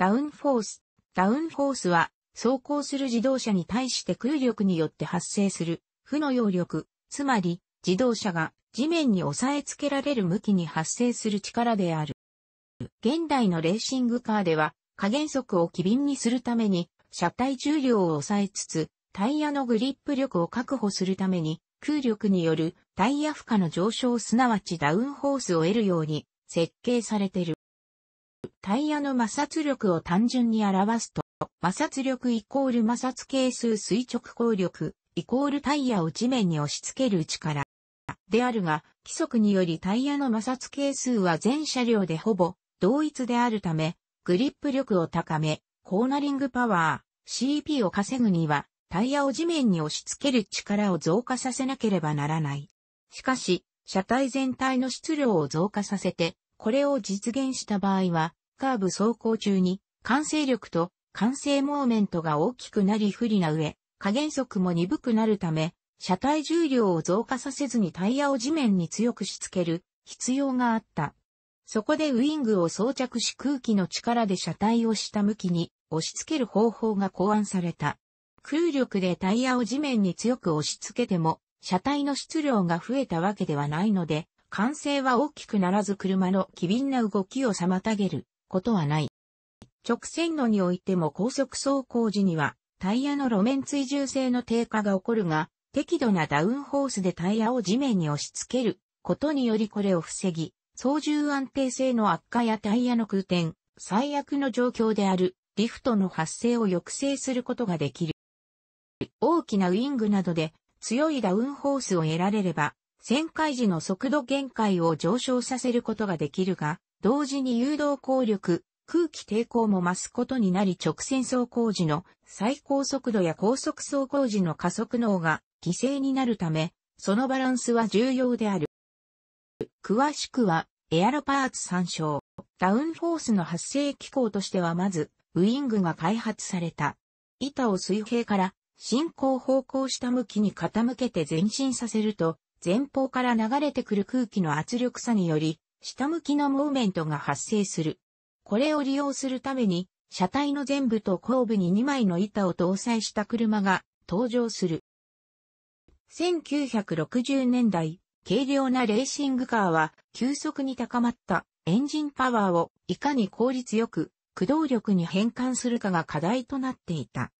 ダウンフォース。ダウンフォースは、走行する自動車に対して空力によって発生する、負の揚力、つまり、自動車が地面に押さえつけられる向きに発生する力である。現代のレーシングカーでは、加減速を機敏にするために、車体重量を抑えつつ、タイヤのグリップ力を確保するために、空力によるタイヤ負荷の上昇すなわちダウンホースを得るように設計されている。タイヤの摩擦力を単純に表すと、摩擦力イコール摩擦係数垂直抗力イコールタイヤを地面に押し付ける力であるが、規則によりタイヤの摩擦係数は全車両でほぼ同一であるため、グリップ力を高め、コーナリングパワー、CP を稼ぐには、タイヤを地面に押し付ける力を増加させなければならない。しかし、車体全体の質量を増加させて、これを実現した場合は、カーブ走行中に、慣性力と慣性モーメントが大きくなり不利な上、加減速も鈍くなるため、車体重量を増加させずにタイヤを地面に強くしつける必要があった。そこでウィングを装着し空気の力で車体を下向きに押し付ける方法が考案された。空力でタイヤを地面に強く押し付けても、車体の質量が増えたわけではないので、完成は大きくならず車の機敏な動きを妨げることはない。直線路においても高速走行時にはタイヤの路面追従性の低下が起こるが、適度なダウンホースでタイヤを地面に押し付けることによりこれを防ぎ、操縦安定性の悪化やタイヤの空転、最悪の状況であるリフトの発生を抑制することができる。大きなウィングなどで強いダウンホースを得られれば、旋回時の速度限界を上昇させることができるが、同時に誘導効力、空気抵抗も増すことになり直線走行時の最高速度や高速走行時の加速能が犠牲になるため、そのバランスは重要である。詳しくは、エアロパーツ参照。ダウンフォースの発生機構としてはまず、ウィングが開発された。板を水平から進行方向下向きに傾けて前進させると、前方から流れてくる空気の圧力差により、下向きのモーメントが発生する。これを利用するために、車体の前部と後部に2枚の板を搭載した車が登場する。1960年代、軽量なレーシングカーは急速に高まったエンジンパワーをいかに効率よく駆動力に変換するかが課題となっていた。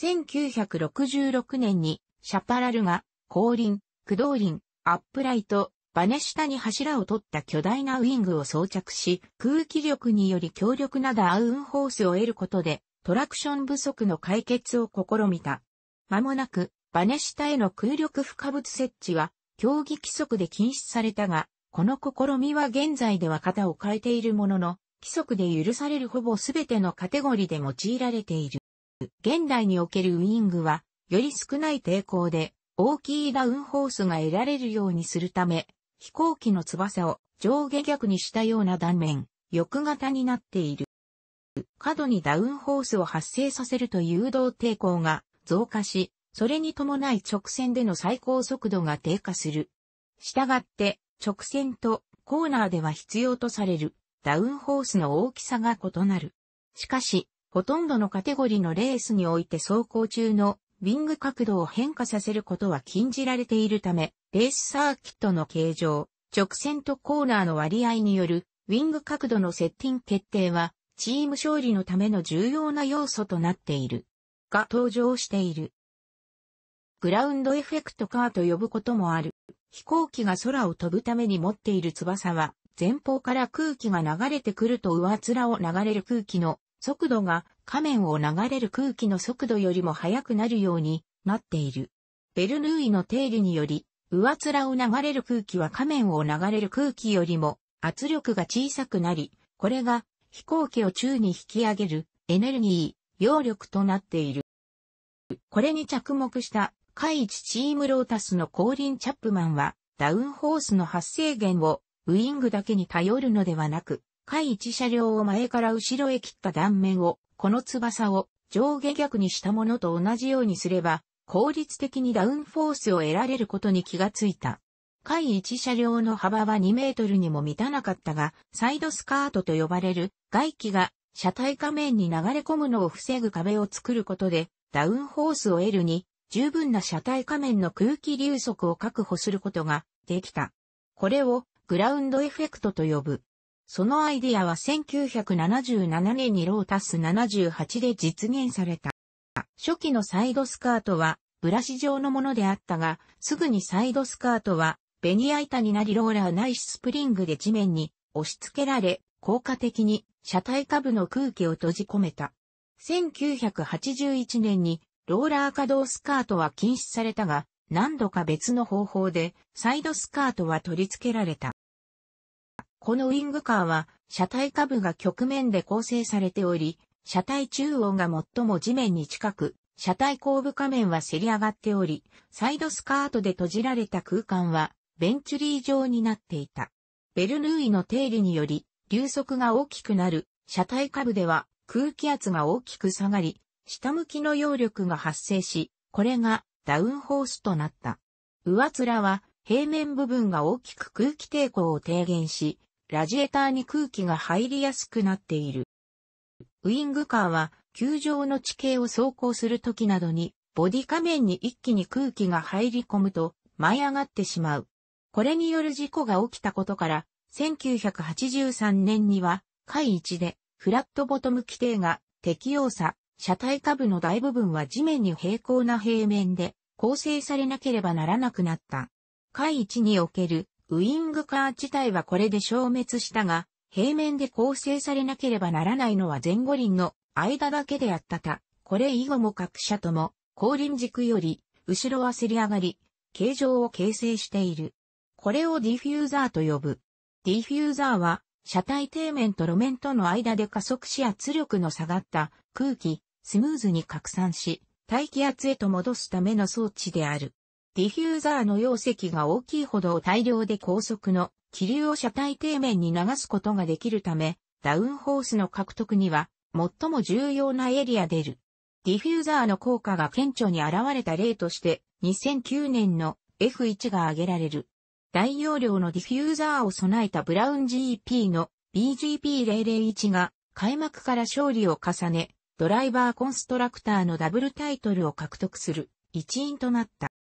1966年にシャパラルが後輪、駆動輪、アップライト、バネ下に柱を取った巨大なウィングを装着し、空気力により強力なダウンホースを得ることで、トラクション不足の解決を試みた。間もなく、バネ下への空力負荷物設置は、競技規則で禁止されたが、この試みは現在では型を変えているものの、規則で許されるほぼ全てのカテゴリーで用いられている。現代におけるウィングは、より少ない抵抗で、大きいダウンホースが得られるようにするため、飛行機の翼を上下逆にしたような断面、翼型になっている。角にダウンホースを発生させると誘導抵抗が増加し、それに伴い直線での最高速度が低下する。したがって、直線とコーナーでは必要とされるダウンホースの大きさが異なる。しかし、ほとんどのカテゴリーのレースにおいて走行中のウィング角度を変化させることは禁じられているため、レースサーキットの形状、直線とコーナーの割合によるウィング角度のセッティング決定は、チーム勝利のための重要な要素となっている。が登場している。グラウンドエフェクトカーと呼ぶこともある。飛行機が空を飛ぶために持っている翼は、前方から空気が流れてくると上面を流れる空気の速度が仮面を流れる空気の速度よりも速くなるようになっている。ベルヌーイの定理により、上面を流れる空気は仮面を流れる空気よりも圧力が小さくなり、これが飛行機を宙に引き上げるエネルギー、揚力となっている。これに着目した海一チームロータスの降臨チャップマンはダウンホースの発生源をウィングだけに頼るのではなく、海一車両を前から後ろへ切った断面をこの翼を上下逆にしたものと同じようにすれば、効率的にダウンフォースを得られることに気がついた。位1車両の幅は2メートルにも満たなかったが、サイドスカートと呼ばれる外気が車体下面に流れ込むのを防ぐ壁を作ることで、ダウンフォースを得るに、十分な車体下面の空気流速を確保することができた。これをグラウンドエフェクトと呼ぶ。そのアイディアは1977年にロータス78で実現された。初期のサイドスカートはブラシ状のものであったが、すぐにサイドスカートはベニヤ板になりローラーないしスプリングで地面に押し付けられ、効果的に車体下部の空気を閉じ込めた。1981年にローラー稼働スカートは禁止されたが、何度か別の方法でサイドスカートは取り付けられた。このウィングカーは、車体下部が曲面で構成されており、車体中央が最も地面に近く、車体後部下面はせり上がっており、サイドスカートで閉じられた空間は、ベンチュリー状になっていた。ベルヌーイの定理により、流速が大きくなる、車体下部では空気圧が大きく下がり、下向きの揚力が発生し、これがダウンホースとなった。上面は平面部分が大きく空気抵抗を低減し、ラジエーターに空気が入りやすくなっている。ウィングカーは、球場の地形を走行する時などに、ボディ仮面に一気に空気が入り込むと、舞い上がってしまう。これによる事故が起きたことから、1983年には、回一で、フラットボトム規定が適用さ、車体下部の大部分は地面に平行な平面で構成されなければならなくなった。回一におけるウィングカー自体はこれで消滅したが、平面で構成されなければならないのは前後輪の間だけであったた。これ以後も各社とも、後輪軸より、後ろはせり上がり、形状を形成している。これをディフューザーと呼ぶ。ディフューザーは、車体底面と路面との間で加速し圧力の下がった空気、スムーズに拡散し、大気圧へと戻すための装置である。ディフューザーの容積が大きいほど大量で高速の気流を車体底面に流すことができるため、ダウンホースの獲得には最も重要なエリア出る。ディフューザーの効果が顕著に現れた例として、2009年の F1 が挙げられる。大容量のディフューザーを備えたブラウン GP の BGP001 が開幕から勝利を重ね、ドライバーコンストラクターのダブルタイトルを獲得する一因となった。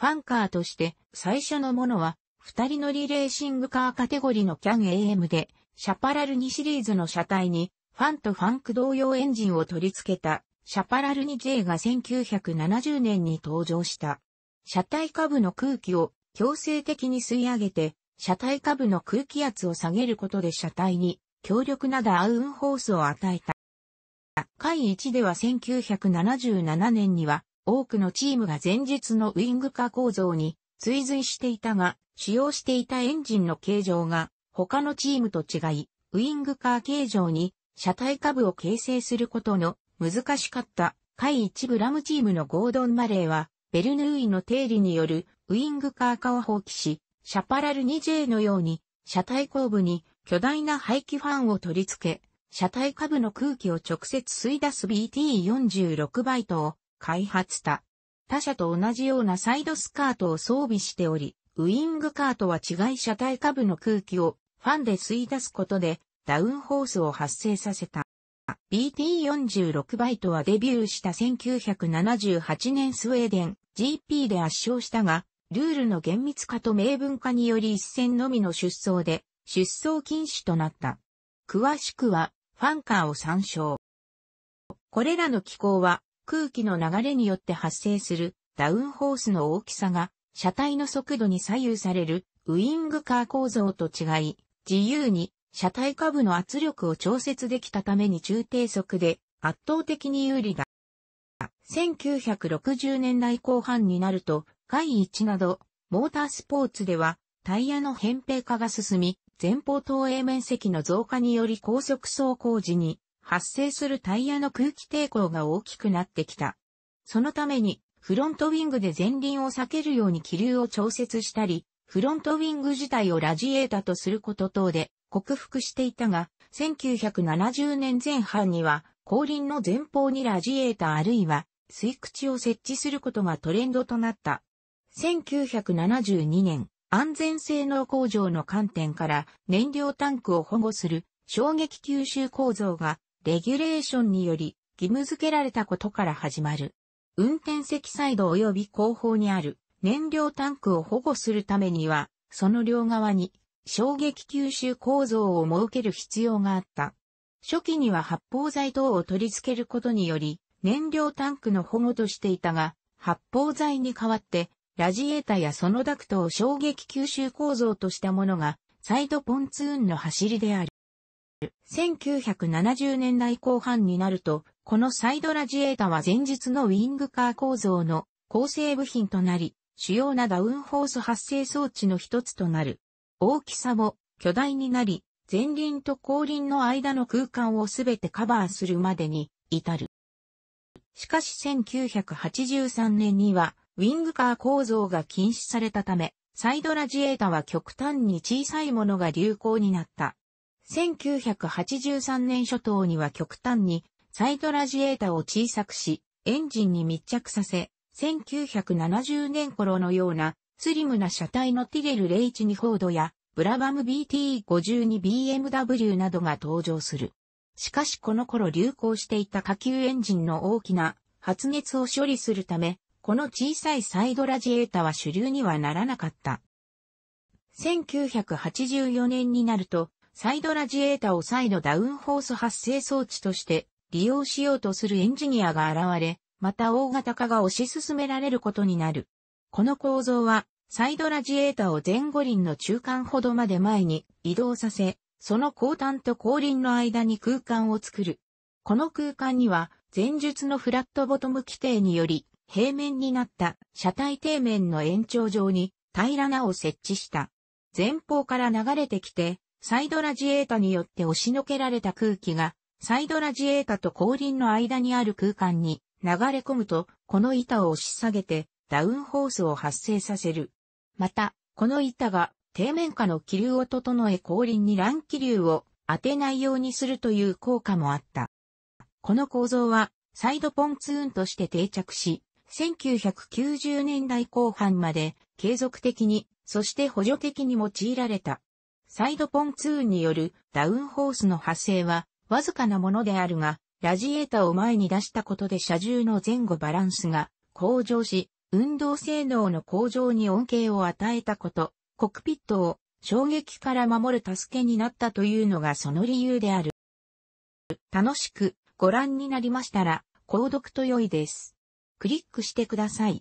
ファンカーとして最初のものは、二人乗りレーシングカーカテゴリのキャン AM で、シャパラル2シリーズの車体に、ファンとファンク同様エンジンを取り付けた、シャパラル 2J が1970年に登場した。車体下部の空気を強制的に吸い上げて、車体下部の空気圧を下げることで車体に強力なダウンホースを与えた。回1では1977年には多くのチームが前日のウィング化構造に追随していたが、使用していたエンジンの形状が他のチームと違い、ウィングカー形状に車体下部を形成することの難しかった会一部ラムチームのゴードン・マレーは、ベルヌーイの定理によるウィングカー化を放棄し、シャパラル 2J のように車体後部に巨大な排気ファンを取り付け、車体下部の空気を直接吸い出す BT46 バイトを開発た。他社と同じようなサイドスカートを装備しており、ウィングカートは違い車体下部の空気をファンで吸い出すことでダウンホースを発生させた。BT46 バイトはデビューした1978年スウェーデン GP で圧勝したが、ルールの厳密化と明文化により一戦のみの出走で出走禁止となった。詳しくはファンカーを参照。これらの機構は空気の流れによって発生するダウンホースの大きさが車体の速度に左右されるウイングカー構造と違い、自由に車体下部の圧力を調節できたために中低速で圧倒的に有利だ。1960年代後半になると、外1など、モータースポーツでは、タイヤの扁平化が進み、前方投影面積の増加により高速走行時に、発生するタイヤの空気抵抗が大きくなってきた。そのために、フロントウィングで前輪を避けるように気流を調節したり、フロントウィング自体をラジエータとすること等で克服していたが、1970年前半には後輪の前方にラジエータあるいは吸い口を設置することがトレンドとなった。1972年、安全性能向上の観点から燃料タンクを保護する衝撃吸収構造がレギュレーションにより義務付けられたことから始まる。運転席サイド及び後方にある燃料タンクを保護するためには、その両側に衝撃吸収構造を設ける必要があった。初期には発泡剤等を取り付けることにより、燃料タンクの保護としていたが、発泡剤に代わって、ラジエータやそのダクトを衝撃吸収構造としたものが、サイドポンツーンの走りである。1970年代後半になると、このサイドラジエータは前日のウィングカー構造の構成部品となり、主要なダウンフォース発生装置の一つとなる。大きさも巨大になり、前輪と後輪の間の空間をすべてカバーするまでに至る。しかし1983年には、ウィングカー構造が禁止されたため、サイドラジエータは極端に小さいものが流行になった。1983年初頭には極端にサイドラジエータを小さくし、エンジンに密着させ、1970年頃のようなスリムな車体のティゲル012フォードやブラバム BT52BMW などが登場する。しかしこの頃流行していた下級エンジンの大きな発熱を処理するため、この小さいサイドラジエータは主流にはならなかった。1984年になると、サイドラジエータを再度ダウンフォース発生装置として利用しようとするエンジニアが現れ、また大型化が推し進められることになる。この構造は、サイドラジエータを前後輪の中間ほどまで前に移動させ、その後端と後輪の間に空間を作る。この空間には、前述のフラットボトム規定により、平面になった車体底面の延長上に平らなを設置した。前方から流れてきて、サイドラジエータによって押しのけられた空気が、サイドラジエータと後輪の間にある空間に流れ込むと、この板を押し下げて、ダウンホースを発生させる。また、この板が底面下の気流を整え後輪に乱気流を当てないようにするという効果もあった。この構造はサイドポンツーンとして定着し、1990年代後半まで継続的に、そして補助的に用いられた。サイドポンツーンによるダウンホースの発生はわずかなものであるが、ラジエータを前に出したことで車重の前後バランスが向上し、運動性能の向上に恩恵を与えたこと、コクピットを衝撃から守る助けになったというのがその理由である。楽しくご覧になりましたら、購読と良いです。クリックしてください。